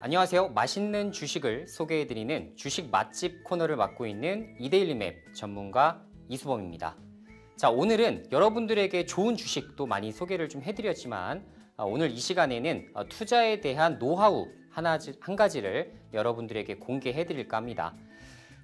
안녕하세요. 맛있는 주식을 소개해드리는 주식 맛집 코너를 맡고 있는 이데일리맵 전문가 이수범입니다. 자, 오늘은 여러분들에게 좋은 주식도 많이 소개를 좀 해드렸지만 어, 오늘 이 시간에는 어, 투자에 대한 노하우 하나, 한 가지를 여러분들에게 공개해드릴까 합니다.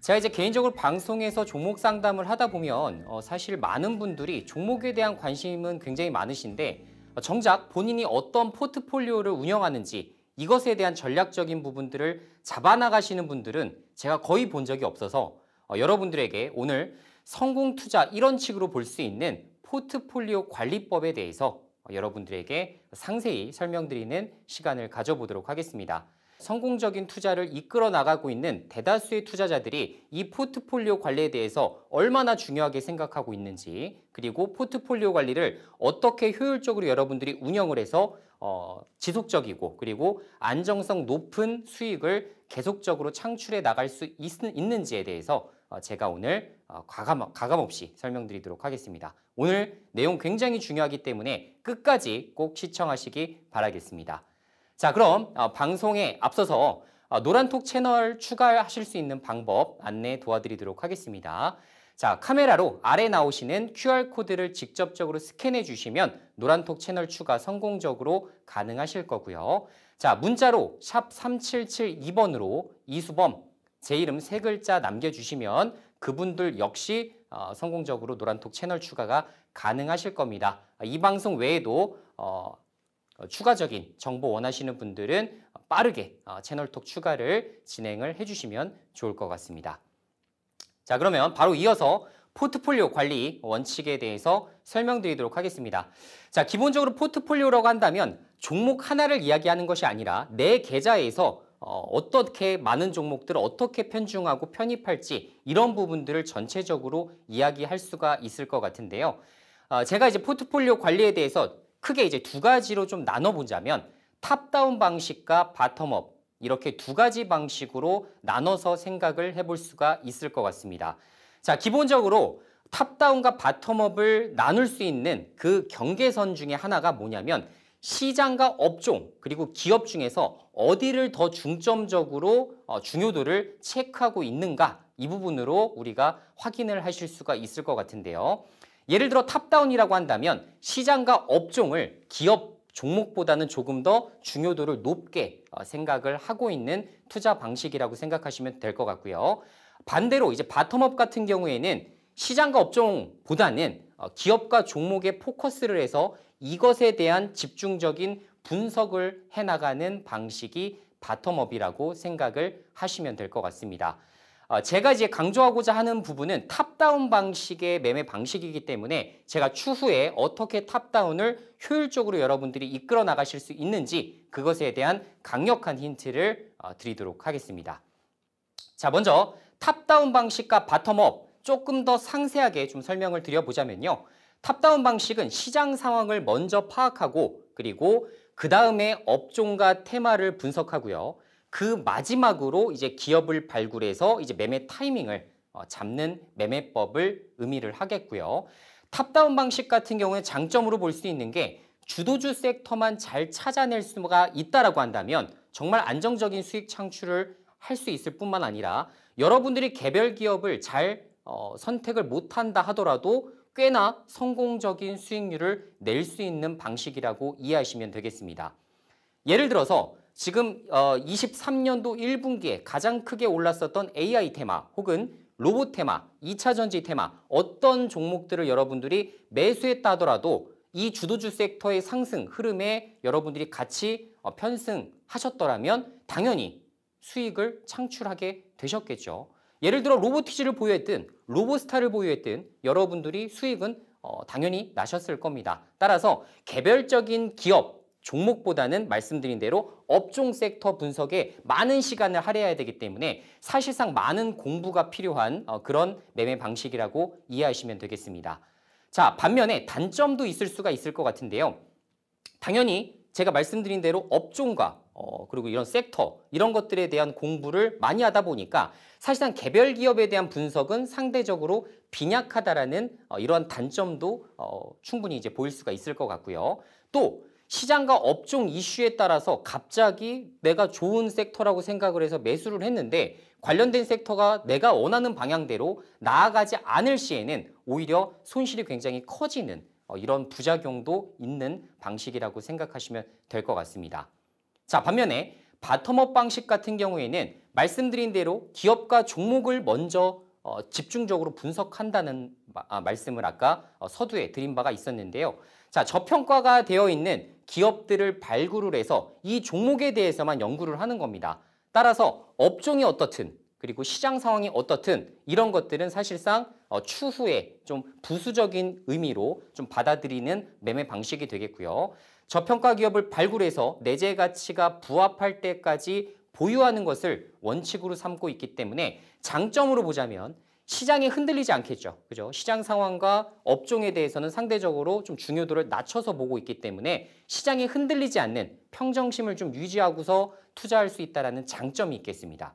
제가 이제 개인적으로 방송에서 종목 상담을 하다 보면 어, 사실 많은 분들이 종목에 대한 관심은 굉장히 많으신데 정작 본인이 어떤 포트폴리오를 운영하는지 이것에 대한 전략적인 부분들을 잡아나가시는 분들은 제가 거의 본 적이 없어서 어, 여러분들에게 오늘 성공 투자 이런 식으로 볼 수 있는 포트폴리오 관리법에 대해서 어, 여러분들에게 상세히 설명드리는 시간을 가져보도록 하겠습니다. 성공적인 투자를 이끌어 나가고 있는 대다수의 투자자들이 이 포트폴리오 관리에 대해서 얼마나 중요하게 생각하고 있는지 그리고 포트폴리오 관리를 어떻게 효율적으로 여러분들이 운영을 해서 어, 지속적이고 그리고 안정성 높은 수익을 계속적으로 창출해 나갈 수 있, 는지에 대해서 어, 제가 오늘 어, 과감, 과감 없이 설명드리도록 하겠습니다. 오늘 내용 굉장히 중요하기 때문에 끝까지 꼭 시청하시기 바라겠습니다. 자 그럼 어, 방송에 앞서서 어, 노란톡 채널 추가하실 수 있는 방법 안내 도와드리도록 하겠습니다. 자, 카메라로 아래 나오시는 QR코드를 직접적으로 스캔해 주시면 노란톡 채널 추가 성공적으로 가능하실 거고요. 자, 문자로 샵 3772번으로 이수범 제 이름 세 글자 남겨주시면 그분들 역시 어, 성공적으로 노란톡 채널 추가가 가능하실 겁니다. 이 방송 외에도 어, 추가적인 정보 원하시는 분들은 빠르게 어, 채널톡 추가를 진행을 해주시면 좋을 것 같습니다. 자 그러면 바로 이어서 포트폴리오 관리 원칙에 대해서 설명드리도록 하겠습니다. 자, 기본적으로 포트폴리오라고 한다면 종목 하나를 이야기하는 것이 아니라 내 계좌에서 어, 떻게 많은 종목들을 어떻게 편중하고 편입할지 이런 부분들을 전체적으로 이야기할 수가 있을 것 같은데요. 어, 제가 이제 포트폴리오 관리에 대해서 크게 이제 두 가지로 좀 나눠보자면 탑다운 방식과 바텀업 이렇게 두 가지 방식으로 나눠서 생각을 해볼 수가 있을 것 같습니다. 자, 기본적으로 탑다운과 바텀업을 나눌 수 있는 그 경계선 중에 하나가 뭐냐면 시장과 업종 그리고 기업 중에서 어디를 더 중점적으로 어, 중요도를 체크하고 있는가 이 부분으로 우리가 확인을 하실 수가 있을 것 같은데요. 예를 들어 탑다운이라고 한다면 시장과 업종을 기업 종목보다는 조금 더 중요도를 높게 어, 생각을 하고 있는 투자 방식이라고 생각하시면 될 것 같고요. 반대로 이제 바텀업 같은 경우에는 시장과 업종보다는 어, 기업과 종목에 포커스를 해서 이것에 대한 집중적인 분석을 해나가는 방식이 바텀업이라고 생각을 하시면 될 것 같습니다. 어, 제가 이제 강조하고자 하는 부분은 탑다운 방식의 매매 방식이기 때문에 제가 추후에 어떻게 탑다운을 효율적으로 여러분들이 이끌어 나가실 수 있는지 그것에 대한 강력한 힌트를 어, 드리도록 하겠습니다. 자 먼저 탑다운 방식과 바텀업 조금 더 상세하게 좀 설명을 드려보자면요. 탑다운 방식은 시장 상황을 먼저 파악하고 그리고 그 다음에 업종과 테마를 분석하고요. 그 마지막으로 이제 기업을 발굴해서 이제 매매 타이밍을 어, 잡는 매매법을 의미를 하겠고요. 탑다운 방식 같은 경우에 장점으로 볼 수 있는 게 주도주 섹터만 잘 찾아낼 수가 있다라고 한다면 정말 안정적인 수익 창출을 할 수 있을 뿐만 아니라 여러분들이 개별 기업을 잘 어, 선택을 못한다 하더라도 꽤나 성공적인 수익률을 낼 수 있는 방식이라고 이해하시면 되겠습니다. 예를 들어서 지금 어, 23년도 1분기에 가장 크게 올랐었던 AI 테마 혹은 로봇 테마, 2차 전지 테마 어떤 종목들을 여러분들이 매수했다 하더라도 이 주도주 섹터의 상승 흐름에 여러분들이 같이 어, 편승하셨더라면 당연히 수익을 창출하게 되셨겠죠. 예를 들어 로보티즈를 보유했든 로보스타를 보유했든 여러분들이 수익은 어, 당연히 나셨을 겁니다. 따라서 개별적인 기업 종목보다는 말씀드린 대로 업종 섹터 분석에 많은 시간을 할애해야 되기 때문에 사실상 많은 공부가 필요한 어, 그런 매매 방식이라고 이해하시면 되겠습니다. 자, 반면에 단점도 있을 수가 있을 것 같은데요. 당연히 제가 말씀드린 대로 업종과 어, 그리고 이런 섹터 이런 것들에 대한 공부를 많이 하다 보니까 사실상 개별 기업에 대한 분석은 상대적으로 빈약하다라는 어, 이런 단점도 어, 충분히 이제 보일 수가 있을 것 같고요. 또 시장과 업종 이슈에 따라서 갑자기 내가 좋은 섹터라고 생각을 해서 매수를 했는데 관련된 섹터가 내가 원하는 방향대로 나아가지 않을 시에는 오히려 손실이 굉장히 커지는 어, 이런 부작용도 있는 방식이라고 생각하시면 될 것 같습니다. 자 반면에 바텀업 방식 같은 경우에는 말씀드린 대로 기업과 종목을 먼저 어, 집중적으로 분석한다는 아, 말씀을 아까 어, 서두에 드린 바가 있었는데요. 자, 저평가가 되어 있는 기업들을 발굴을 해서 이 종목에 대해서만 연구를 하는 겁니다. 따라서 업종이 어떻든 그리고 시장 상황이 어떻든 이런 것들은 사실상 어, 추후에 좀 부수적인 의미로 좀 받아들이는 매매 방식이 되겠고요. 저평가 기업을 발굴해서 내재 가치가 부합할 때까지 보유하는 것을 원칙으로 삼고 있기 때문에 장점으로 보자면 시장이 흔들리지 않겠죠. 그죠? 시장 상황과 업종에 대해서는 상대적으로 좀 중요도를 낮춰서 보고 있기 때문에 시장이 흔들리지 않는 평정심을 좀 유지하고서 투자할 수 있다는 장점이 있겠습니다.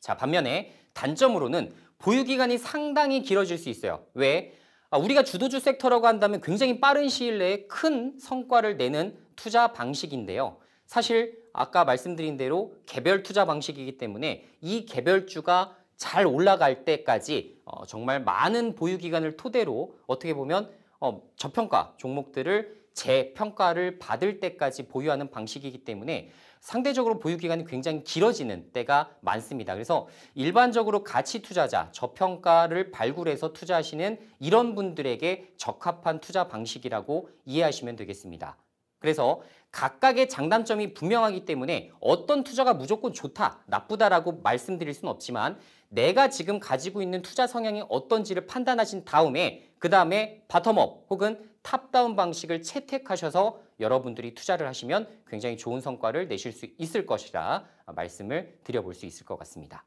자, 반면에 단점으로는 보유기간이 상당히 길어질 수 있어요. 왜? 아, 우리가 주도주 섹터라고 한다면 굉장히 빠른 시일 내에 큰 성과를 내는 투자 방식인데요. 사실 아까 말씀드린 대로 개별 투자 방식이기 때문에 이 개별주가 잘 올라갈 때까지 어, 정말 많은 보유 기간을 토대로 어떻게 보면 어, 저평가 종목들을 재평가를 받을 때까지 보유하는 방식이기 때문에 상대적으로 보유기간이 굉장히 길어지는 때가 많습니다. 그래서 일반적으로 가치 투자자, 저평가를 발굴해서 투자하시는 이런 분들에게 적합한 투자 방식이라고 이해하시면 되겠습니다. 그래서 각각의 장단점이 분명하기 때문에 어떤 투자가 무조건 좋다, 나쁘다라고 말씀드릴 수는 없지만 내가 지금 가지고 있는 투자 성향이 어떤지를 판단하신 다음에 그 다음에 바텀업 혹은 탑다운 방식을 채택하셔서 여러분들이 투자를 하시면 굉장히 좋은 성과를 내실 수 있을 것이라 말씀을 드려볼 수 있을 것 같습니다.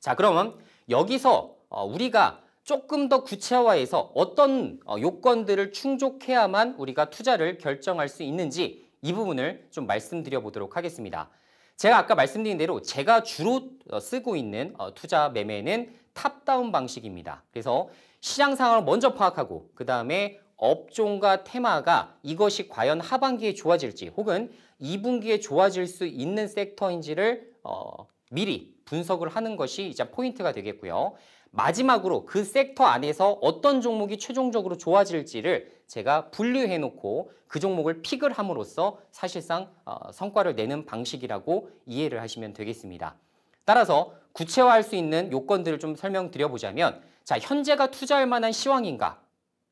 자 그러면 여기서 어, 우리가 조금 더 구체화해서 어떤 어, 요건들을 충족해야만 우리가 투자를 결정할 수 있는지 이 부분을 좀 말씀드려 보도록 하겠습니다. 제가 아까 말씀드린 대로 제가 주로 어, 쓰고 있는 어, 투자 매매는 탑다운 방식입니다. 그래서 시장 상황을 먼저 파악하고 그 다음에 업종과 테마가 이것이 과연 하반기에 좋아질지 혹은 2분기에 좋아질 수 있는 섹터인지를 어, 미리 분석을 하는 것이 이제 포인트가 되겠고요. 마지막으로 그 섹터 안에서 어떤 종목이 최종적으로 좋아질지를 제가 분류해놓고 그 종목을 픽을 함으로써 사실상 어, 성과를 내는 방식이라고 이해를 하시면 되겠습니다. 따라서 구체화할 수 있는 요건들을 좀 설명드려보자면 자 현재가 투자할 만한 시황인가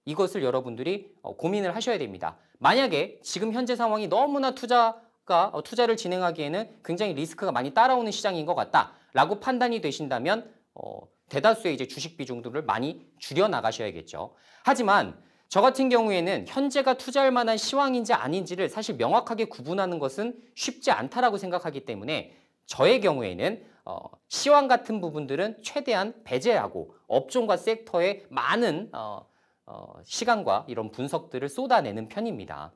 이것을 여러분들이 어, 고민을 하셔야 됩니다. 만약에 지금 현재 상황이 너무나 투자가 어, 투자를 진행하기에는 굉장히 리스크가 많이 따라오는 시장인 것 같다라고 판단이 되신다면 어, 대다수의 이제 주식 비중들을 많이 줄여 나가셔야겠죠. 하지만 저 같은 경우에는 현재가 투자할 만한 시황인지 아닌지를 사실 명확하게 구분하는 것은 쉽지 않다라고 생각하기 때문에 저의 경우에는 어, 시황 같은 부분들은 최대한 배제하고 업종과 섹터에 많은 어, 어, 시간과 이런 분석들을 쏟아내는 편입니다.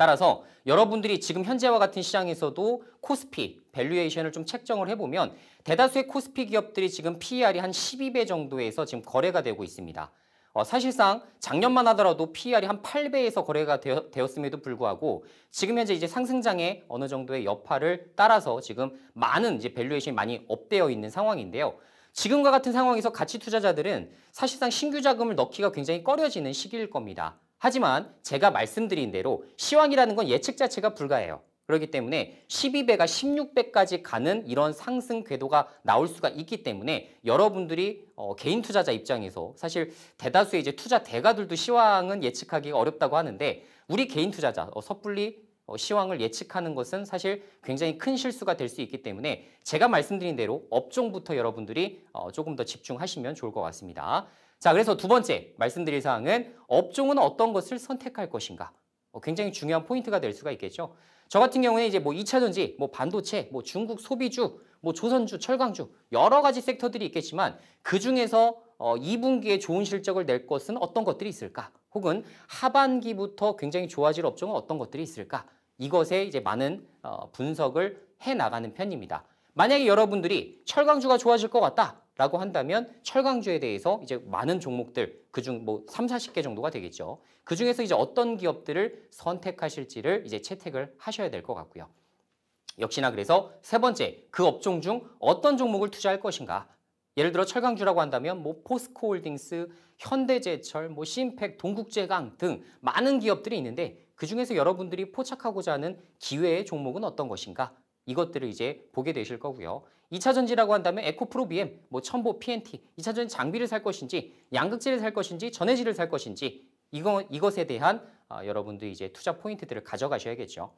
따라서 여러분들이 지금 현재와 같은 시장에서도 코스피, 밸류에이션을 좀 책정을 해보면 대다수의 코스피 기업들이 지금 PER이 한 12배 정도에서 지금 거래가 되고 있습니다. 어, 사실상 작년만 하더라도 PER이 한 8배에서 거래가 되어, 되었음에도 불구하고 지금 현재 이제 상승장의 어느 정도의 여파를 따라서 지금 많은 이제 밸류에이션이 많이 업되어 있는 상황인데요. 지금과 같은 상황에서 가치 투자자들은 사실상 신규 자금을 넣기가 굉장히 꺼려지는 시기일 겁니다. 하지만 제가 말씀드린 대로 시황이라는 건 예측 자체가 불가해요. 그렇기 때문에 12배가 16배까지 가는 이런 상승 궤도가 나올 수가 있기 때문에 여러분들이 어, 개인 투자자 입장에서 사실 대다수의 이제 투자 대가들도 시황은 예측하기 어렵다고 하는데 우리 개인 투자자 어, 섣불리 어, 시황을 예측하는 것은 사실 굉장히 큰 실수가 될 수 있기 때문에 제가 말씀드린 대로 업종부터 여러분들이 어, 조금 더 집중하시면 좋을 것 같습니다. 자, 그래서 두 번째 말씀드릴 사항은 업종은 어떤 것을 선택할 것인가. 어, 굉장히 중요한 포인트가 될 수가 있겠죠. 저 같은 경우에 이제 뭐 2차전지, 뭐 반도체, 뭐 중국 소비주, 뭐 조선주, 철강주 여러 가지 섹터들이 있겠지만 그 중에서 어, 2분기에 좋은 실적을 낼 것은 어떤 것들이 있을까? 혹은 하반기부터 굉장히 좋아질 업종은 어떤 것들이 있을까? 이것에 이제 많은 어, 분석을 해 나가는 편입니다. 만약에 여러분들이 철강주가 좋아질 것 같다. 라고 한다면 철강주에 대해서 이제 많은 종목들 그 중 뭐 3, 40개 정도가 되겠죠. 그중에서 이제 어떤 기업들을 선택하실지를 이제 채택을 하셔야 될 것 같고요. 역시나 그래서 세 번째, 그 업종 중 어떤 종목을 투자할 것인가 예를 들어 철강주라고 한다면 뭐 포스코홀딩스, 현대제철, 뭐 신팩, 동국제강 등 많은 기업들이 있는데 그중에서 여러분들이 포착하고자 하는 기회의 종목은 어떤 것인가 이것들을 이제 보게 되실 거고요. 2차 전지라고 한다면 에코프로 BM, 뭐 첨보 PNT, 2차 전지 장비를 살 것인지 양극재를 살 것인지 전해질을 살 것인지 이거, 이것에 대한 어, 여러분도 이제 투자 포인트들을 가져가셔야겠죠.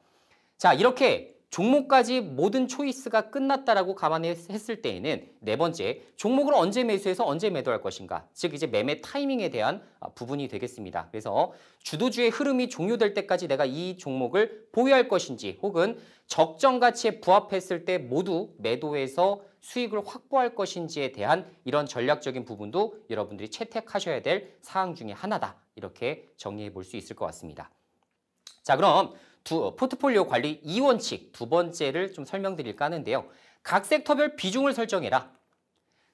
자 이렇게 종목까지 모든 초이스가 끝났다라고 감안했을 때에는 네 번째, 종목을 언제 매수해서 언제 매도할 것인가. 즉 이제 매매 타이밍에 대한 아, 부분이 되겠습니다. 그래서 주도주의 흐름이 종료될 때까지 내가 이 종목을 보유할 것인지 혹은 적정 가치에 부합했을 때 모두 매도해서 수익을 확보할 것인지에 대한 이런 전략적인 부분도 여러분들이 채택하셔야 될 사항 중에 하나다. 이렇게 정리해 볼 수 있을 것 같습니다. 자, 그럼 두, 포트폴리오 관리 이원칙두 번째를 좀 설명드릴까 하는데요. 각 섹터별 비중을 설정해라.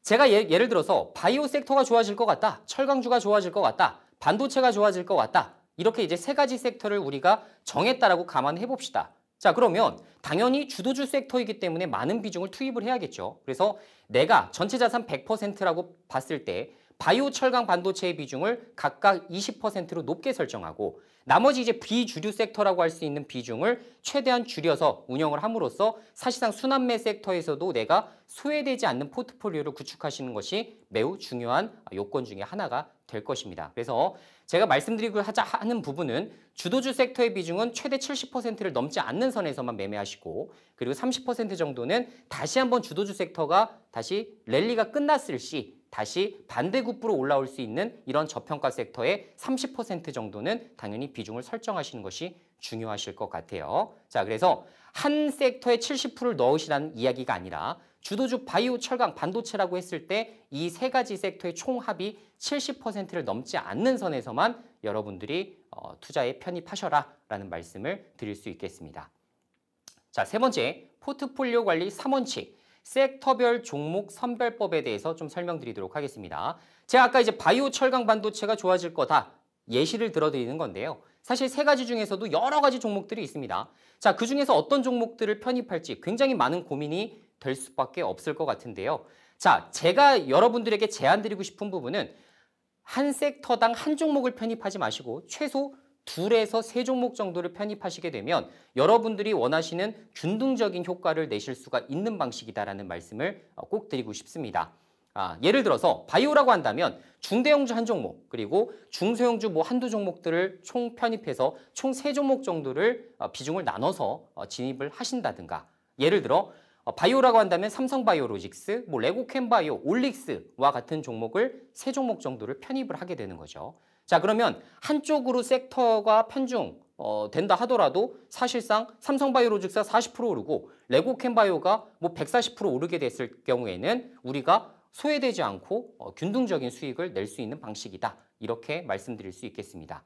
제가 예, 예를 들어서 바이오 섹터가 좋아질 것 같다. 철강주가 좋아질 것 같다. 반도체가 좋아질 것 같다. 이렇게 이제 세 가지 섹터를 우리가 정했다라고 감안해 봅시다. 자 그러면 당연히 주도주 섹터이기 때문에 많은 비중을 투입을 해야겠죠. 그래서 내가 전체 자산 100%라고 봤을 때 바이오 철강 반도체의 비중을 각각 20%로 높게 설정하고 나머지 이제 비주류 섹터라고 할 수 있는 비중을 최대한 줄여서 운영을 함으로써 사실상 순환매 섹터에서도 내가 소외되지 않는 포트폴리오를 구축하시는 것이 매우 중요한 요건 중의 하나가 될 것입니다. 그래서 제가 말씀드리고 하자 하는 부분은 주도주 섹터의 비중은 최대 70%를 넘지 않는 선에서만 매매하시고 그리고 30% 정도는 다시 한번 주도주 섹터가 다시 랠리가 끝났을 시 다시 반대급부로 올라올 수 있는 이런 저평가 섹터의 30% 정도는 당연히 비중을 설정하시는 것이 중요하실 것 같아요. 자, 그래서 한 섹터에 70%를 넣으시라는 이야기가 아니라 주도주 바이오, 철강, 반도체라고 했을 때 이 세 가지 섹터의 총합이 70%를 넘지 않는 선에서만 여러분들이 어, 투자에 편입하셔라 라는 말씀을 드릴 수 있겠습니다. 자, 세 번째, 포트폴리오 관리 3원칙. 섹터별 종목 선별법에 대해서 좀 설명드리도록 하겠습니다. 제가 아까 이제 바이오 철강 반도체가 좋아질 거다 예시를 들어드리는 건데요. 사실 세 가지 중에서도 여러 가지 종목들이 있습니다. 자, 그 중에서 어떤 종목들을 편입할지 굉장히 많은 고민이 될 수밖에 없을 것 같은데요. 자, 제가 여러분들에게 제안 드리고 싶은 부분은 한 섹터당 한 종목을 편입하지 마시고 최소 둘에서 세 종목 정도를 편입하시게 되면 여러분들이 원하시는 균등적인 효과를 내실 수가 있는 방식이다라는 말씀을 어, 꼭 드리고 싶습니다. 아, 예를 들어서 바이오라고 한다면 중대형주 한 종목 그리고 중소형주 뭐 한두 종목들을 총 편입해서 총 세 종목 정도를 어, 비중을 나눠서 어, 진입을 하신다든가 예를 들어 바이오라고 한다면 삼성바이오로직스, 뭐 레고캠바이오, 올릭스와 같은 종목을 세 종목 정도를 편입을 하게 되는 거죠. 자 그러면 한쪽으로 섹터가 편중 어, 된다 하더라도 사실상 삼성바이오로직스가 40% 오르고 레고캔바이오가 뭐140% 오르게 됐을 경우에는 우리가 소외되지 않고 어, 균등적인 수익을 낼 수 있는 방식이다. 이렇게 말씀드릴 수 있겠습니다.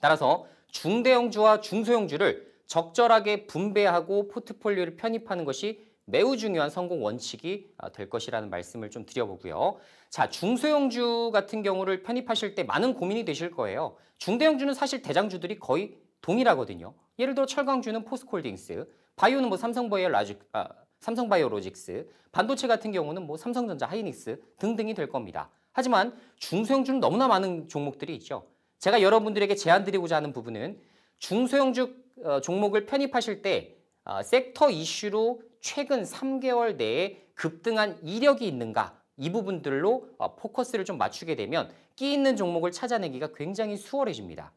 따라서 중대형주와 중소형주를 적절하게 분배하고 포트폴리오를 편입하는 것이 매우 중요한 성공 원칙이 아, 될 것이라는 말씀을 좀 드려보고요. 자, 중소형주 같은 경우를 편입하실 때 많은 고민이 되실 거예요. 중대형주는 사실 대장주들이 거의 동일하거든요. 예를 들어 철강주는 포스콜딩스, 바이오는 뭐 삼성바이오 라지, 아, 삼성바이오로직스, 반도체 같은 경우는 뭐 삼성전자, 하이닉스 등등이 될 겁니다. 하지만 중소형주는 너무나 많은 종목들이 있죠. 제가 여러분들에게 제안드리고자 하는 부분은 중소형주 어, 종목을 편입하실 때 어, 섹터 이슈로 최근 3개월 내에 급등한 이력이 있는가 이 부분들로 어, 포커스를 좀 맞추게 되면 끼 있는 종목을 찾아내기가 굉장히 수월해집니다.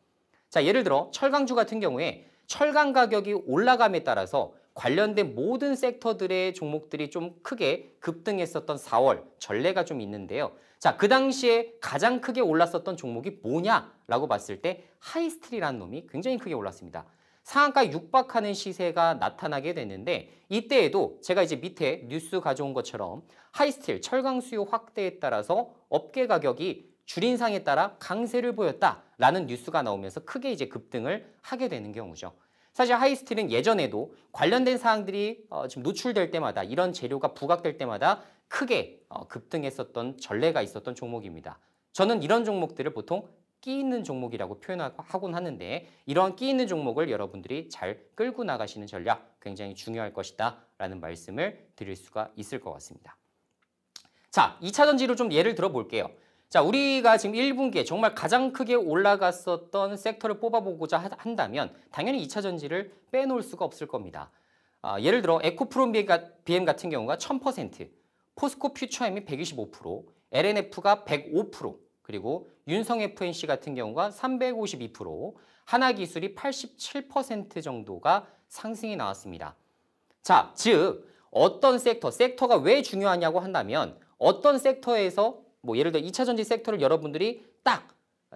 자, 예를 들어 철강주 같은 경우에 철강 가격이 올라감에 따라서 관련된 모든 섹터들의 종목들이 좀 크게 급등했었던 4월 전례가 좀 있는데요. 자, 그 당시에 가장 크게 올랐었던 종목이 뭐냐라고 봤을 때하이스트리라는 놈이 굉장히 크게 올랐습니다. 상한가 육박하는 시세가 나타나게 되는데 이때에도 제가 이제 밑에 뉴스 가져온 것처럼 하이스틸 철강 수요 확대에 따라서 업계 가격이 줄인상에 따라 강세를 보였다라는 뉴스가 나오면서 크게 이제 급등을 하게 되는 경우죠. 사실 하이스틸은 예전에도 관련된 사항들이 어, 지금 노출될 때마다 이런 재료가 부각될 때마다 크게 어, 급등했었던 전례가 있었던 종목입니다. 저는 이런 종목들을 보통 끼 있는 종목이라고 표현하곤 하는데 이러한 끼 있는 종목을 여러분들이 잘 끌고 나가시는 전략 굉장히 중요할 것이다 라는 말씀을 드릴 수가 있을 것 같습니다. 자, 2차 전지로 좀 예를 들어볼게요. 자, 우리가 지금 1분기에 정말 가장 크게 올라갔었던 섹터를 뽑아보고자 한다면 당연히 2차 전지를 빼놓을 수가 없을 겁니다. 아, 예를 들어 에코프롬 BM 같은 경우가 1000%, 포스코 퓨처엠이 125%, LNF가 105%, 그리고 윤성 FNC 같은 경우가 352%, 하나기술이 87% 정도가 상승이 나왔습니다. 자, 즉 어떤 섹터, 섹터가 왜 중요하냐고 한다면 어떤 섹터에서 뭐 예를 들어 2차 전지 섹터를 여러분들이 딱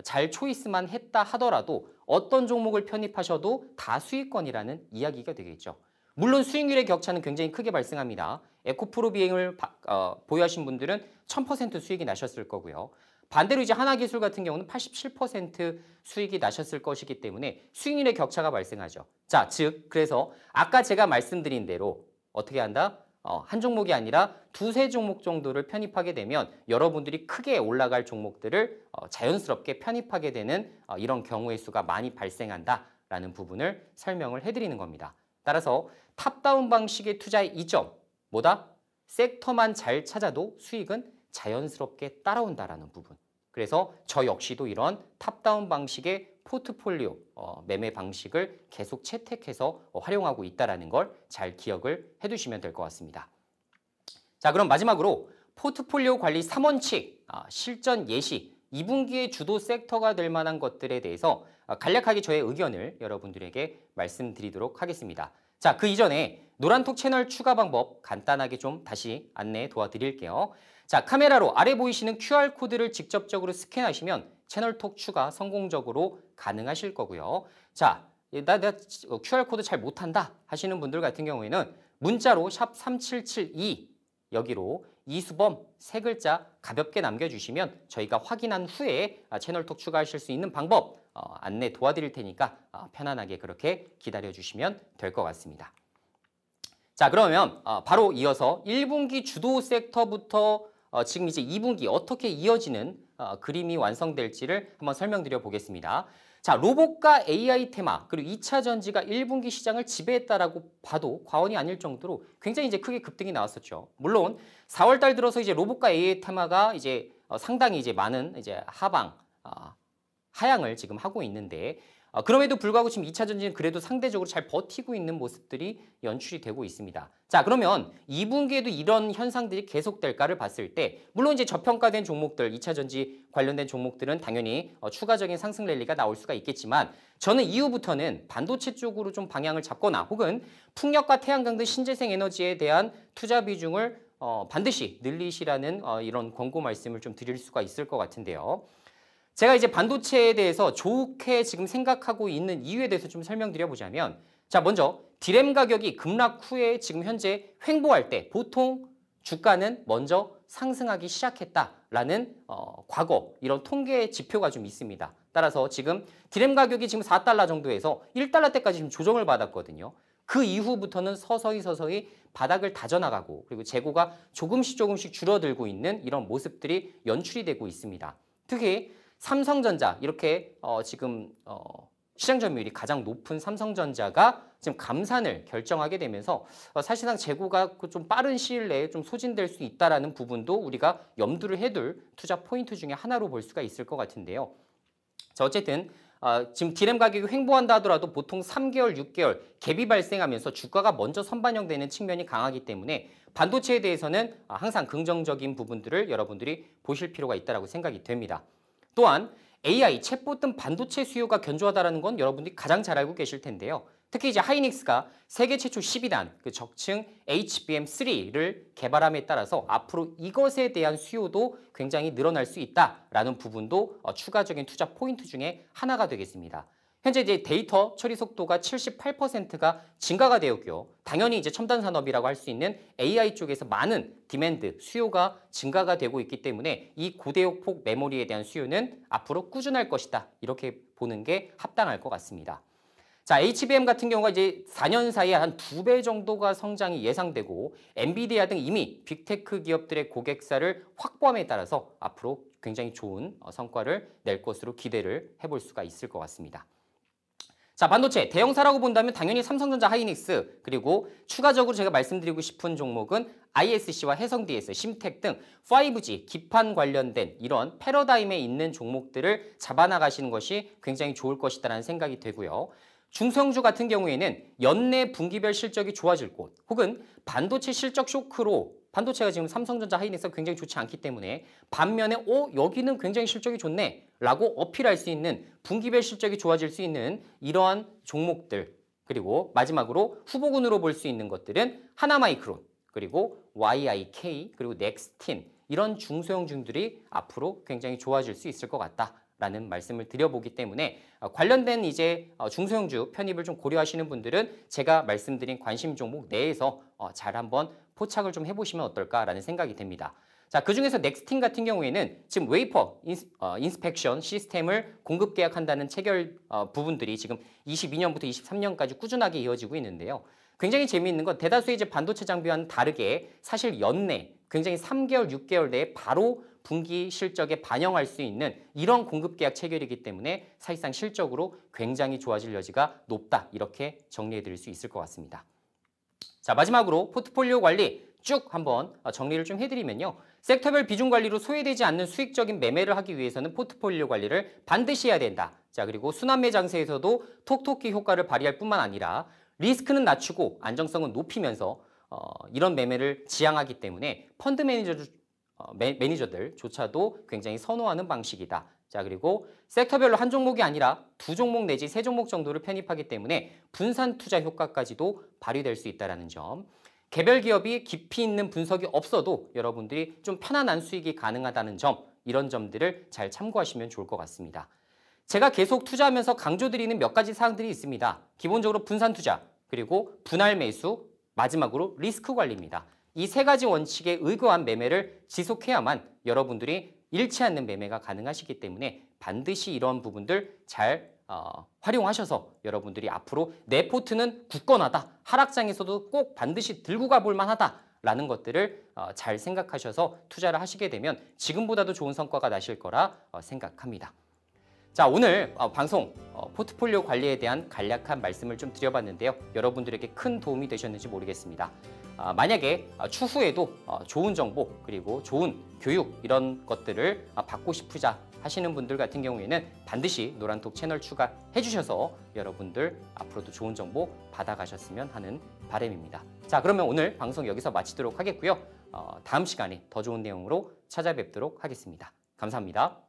잘 초이스만 했다 하더라도 어떤 종목을 편입하셔도 다 수익권이라는 이야기가 되겠죠. 물론 수익률의 격차는 굉장히 크게 발생합니다. 에코프로 비행을 어, 보유하신 분들은 1000% 수익이 나셨을 거고요. 반대로 이제 하나기술 같은 경우는 87% 수익이 나셨을 것이기 때문에 수익률의 격차가 발생하죠. 자, 즉 그래서 아까 제가 말씀드린 대로 어떻게 한다? 어, 한 종목이 아니라 두세 종목 정도를 편입하게 되면 여러분들이 크게 올라갈 종목들을 어, 자연스럽게 편입하게 되는 어, 이런 경우의 수가 많이 발생한다라는 부분을 설명을 해드리는 겁니다. 따라서 탑다운 방식의 투자의 이점 뭐다? 섹터만 잘 찾아도 수익은 자연스럽게 따라온다라는 부분. 그래서 저 역시도 이런 탑다운 방식의 포트폴리오 어, 매매 방식을 계속 채택해서 어, 활용하고 있다는 걸 잘 기억을 해두시면 될 것 같습니다. 자 그럼 마지막으로 포트폴리오 관리 3원칙 아, 실전 예시 2분기의 주도 섹터가 될 만한 것들에 대해서 아, 간략하게 저의 의견을 여러분들에게 말씀드리도록 하겠습니다. 자그 이전에 노란톡 채널 추가 방법 간단하게 좀 다시 안내 도와드릴게요. 자, 카메라로 아래 보이시는 QR코드를 직접적으로 스캔하시면 채널톡 추가 성공적으로 가능하실 거고요. 자, 나, 나 QR코드 어, 잘 못한다 하시는 분들 같은 경우에는 문자로 샵 3772 여기로 이수범 세 글자 가볍게 남겨주시면 저희가 확인한 후에 아, 채널톡 추가하실 수 있는 방법 어, 안내 도와드릴 테니까 어, 편안하게 그렇게 기다려주시면 될 것 같습니다. 자 그러면 어, 바로 이어서 1분기 주도 섹터부터 어, 지금 이제 2분기 어떻게 이어지는 어, 그림이 완성될지를 한번 설명드려 보겠습니다. 자, 로봇과 AI 테마 그리고 2차 전지가 1분기 시장을 지배했다라고 봐도 과언이 아닐 정도로 굉장히 이제 크게 급등이 나왔었죠. 물론 4월 달 들어서 이제 로봇과 AI 테마가 이제 어, 상당히 이제 많은 이제 하방 어, 하향을 지금 하고 있는데 아, 그럼에도 불구하고 지금 2차 전지는 그래도 상대적으로 잘 버티고 있는 모습들이 연출이 되고 있습니다. 자 그러면 2분기에도 이런 현상들이 계속될까를 봤을 때 물론 이제 저평가된 종목들 2차 전지 관련된 종목들은 당연히 어, 추가적인 상승 랠리가 나올 수가 있겠지만 저는 이후부터는 반도체 쪽으로 좀 방향을 잡거나 혹은 풍력과 태양광 등 신재생 에너지에 대한 투자 비중을 어, 반드시 늘리시라는 어, 이런 권고 말씀을 좀 드릴 수가 있을 것 같은데요. 제가 이제 반도체에 대해서 좋게 지금 생각하고 있는 이유에 대해서 좀 설명드려보자면 자 먼저 디램 가격이 급락 후에 지금 현재 횡보할 때 보통 주가는 먼저 상승하기 시작했다라는 어, 과거 이런 통계 지표가 좀 있습니다. 따라서 지금 디램 가격이 지금 4달러 정도에서 1달러 때까지 지금 조정을 받았거든요. 그 이후부터는 서서히 서서히 바닥을 다져나가고 그리고 재고가 조금씩 조금씩 줄어들고 있는 이런 모습들이 연출이 되고 있습니다. 특히 삼성전자 이렇게 어, 지금 어, 시장 점유율이 가장 높은 삼성전자가 지금 감산을 결정하게 되면서 어, 사실상 재고가 그 좀 빠른 시일 내에 좀 소진될 수 있다라는 부분도 우리가 염두를 해둘 투자 포인트 중에 하나로 볼 수가 있을 것 같은데요. 자 어쨌든 어, 지금 디램 가격이 횡보한다 하더라도 보통 3개월, 6개월 갭이 발생하면서 주가가 먼저 선반영되는 측면이 강하기 때문에 반도체에 대해서는 아, 항상 긍정적인 부분들을 여러분들이 보실 필요가 있다고 생각이 됩니다. 또한 AI, 챗봇 등 반도체 수요가 견조하다는 건 여러분들이 가장 잘 알고 계실 텐데요. 특히 이제 하이닉스가 세계 최초 12단 그 적층 HBM3를 개발함에 따라서 앞으로 이것에 대한 수요도 굉장히 늘어날 수 있다라는 부분도 어, 추가적인 투자 포인트 중에 하나가 되겠습니다. 현재 이제 데이터 처리 속도가 78%가 증가가 되었고요. 당연히 이제 첨단 산업이라고 할 수 있는 AI 쪽에서 많은 디맨드, 수요가 증가가 되고 있기 때문에 이 고대역폭 메모리에 대한 수요는 앞으로 꾸준할 것이다. 이렇게 보는 게 합당할 것 같습니다. 자, HBM 같은 경우가 이제 4년 사이에 한 두 배 정도가 성장이 예상되고 엔비디아 등 이미 빅테크 기업들의 고객사를 확보함에 따라서 앞으로 굉장히 좋은 어, 성과를 낼 것으로 기대를 해볼 수가 있을 것 같습니다. 자, 반도체 대형사라고 본다면 당연히 삼성전자 하이닉스 그리고 추가적으로 제가 말씀드리고 싶은 종목은 ISC와 해성DS, 심텍 등 5G 기판 관련된 이런 패러다임에 있는 종목들을 잡아나가시는 것이 굉장히 좋을 것이다라는 생각이 되고요. 중성주 같은 경우에는 연내 분기별 실적이 좋아질 곳 혹은 반도체 실적 쇼크로 반도체가 지금 삼성전자 하이닉스가 굉장히 좋지 않기 때문에 반면에 오 어, 여기는 굉장히 실적이 좋네 라고 어필할 수 있는 분기별 실적이 좋아질 수 있는 이러한 종목들 그리고 마지막으로 후보군으로 볼 수 있는 것들은 하나마이크론 그리고 YIK 그리고 넥스틴 이런 중소형중들이 앞으로 굉장히 좋아질 수 있을 것 같다. 라는 말씀을 드려보기 때문에 어, 관련된 이제 어, 중소형주 편입을 좀 고려하시는 분들은 제가 말씀드린 관심 종목 내에서 잘 한번 포착을 좀 해보시면 어떨까라는 생각이 듭니다 자, 그 중에서 넥스팅 같은 경우에는 지금 웨이퍼 인스, 어, 인스펙션 시스템을 공급 계약한다는 체결 어, 부분들이 지금 22년부터 23년까지 꾸준하게 이어지고 있는데요. 굉장히 재미있는 건 대다수의 이제 반도체 장비와는 다르게 사실 연내 굉장히 3개월, 6개월 내에 바로 분기 실적에 반영할 수 있는 이런 공급 계약 체결이기 때문에 사실상 실적으로 굉장히 좋아질 여지가 높다 이렇게 정리해 드릴 수 있을 것 같습니다. 자, 마지막으로 포트폴리오 관리 쭉 한번 어, 정리를 좀 해드리면요. 섹터별 비중 관리로 소외되지 않는 수익적인 매매를 하기 위해서는 포트폴리오 관리를 반드시 해야 된다. 자, 그리고 순환매 장세에서도 톡톡히 효과를 발휘할 뿐만 아니라 리스크는 낮추고 안정성은 높이면서 어, 이런 매매를 지향하기 때문에 펀드 매니저, 어, 매, 매니저들조차도 굉장히 선호하는 방식이다. 자 그리고 섹터별로 한 종목이 아니라 두 종목 내지 세 종목 정도를 편입하기 때문에 분산 투자 효과까지도 발휘될 수 있다는 점 개별 기업이 깊이 있는 분석이 없어도 여러분들이 좀 편안한 수익이 가능하다는 점 이런 점들을 잘 참고하시면 좋을 것 같습니다. 제가 계속 투자하면서 강조드리는 몇 가지 사항들이 있습니다. 기본적으로 분산 투자, 그리고 분할 매수, 마지막으로 리스크 관리입니다. 이 세 가지 원칙에 의거한 매매를 지속해야만 여러분들이 잃지 않는 매매가 가능하시기 때문에 반드시 이런 부분들 잘 어, 활용하셔서 여러분들이 앞으로 내 포트는 굳건하다. 하락장에서도 꼭 반드시 들고 가볼 만하다. 라는 것들을 어, 잘 생각하셔서 투자를 하시게 되면 지금보다도 좋은 성과가 나실 거라 어, 생각합니다. 자 오늘 어, 방송 어, 포트폴리오 관리에 대한 간략한 말씀을 좀 드려봤는데요. 여러분들에게 큰 도움이 되셨는지 모르겠습니다. 아, 만약에 아, 추후에도 아, 좋은 정보 그리고 좋은 교육 이런 것들을 받고 싶으자 하시는 분들 같은 경우에는 반드시 노란톡 채널 추가해 주셔서 여러분들 앞으로도 좋은 정보 받아가셨으면 하는 바람입니다. 자 그러면 오늘 방송 여기서 마치도록 하겠고요. 어, 다음 시간에 더 좋은 내용으로 찾아뵙도록 하겠습니다. 감사합니다.